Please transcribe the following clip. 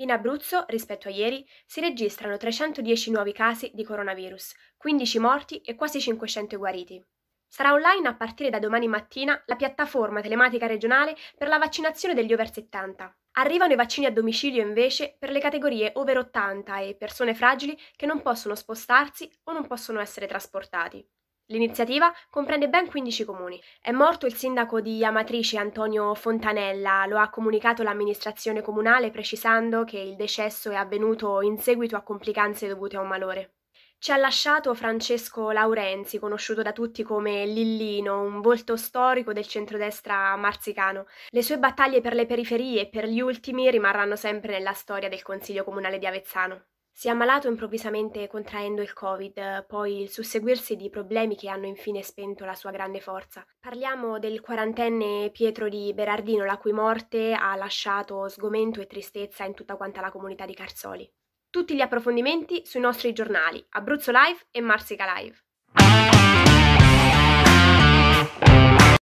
In Abruzzo, rispetto a ieri, si registrano 310 nuovi casi di coronavirus, 15 morti e quasi 500 guariti. Sarà online a partire da domani mattina la piattaforma telematica regionale per la vaccinazione degli over 70. Arrivano i vaccini a domicilio invece per le categorie over 80 e persone fragili che non possono spostarsi o non possono essere trasportati. L'iniziativa comprende ben 15 comuni. È morto il sindaco di Amatrice Antonio Fontanella, lo ha comunicato l'amministrazione comunale precisando che il decesso è avvenuto in seguito a complicanze dovute a un malore. Ci ha lasciato Francesco Laurenzi, conosciuto da tutti come Lillino, un volto storico del centrodestra marzicano. Le sue battaglie per le periferie e per gli ultimi rimarranno sempre nella storia del Consiglio Comunale di Avezzano. Si è ammalato improvvisamente contraendo il Covid, poi il susseguirsi di problemi che hanno infine spento la sua grande forza. Parliamo del quarantenne Pietro di Berardino, la cui morte ha lasciato sgomento e tristezza in tutta quanta la comunità di Carzoli. Tutti gli approfondimenti sui nostri giornali Abruzzo Live e Marsica Live.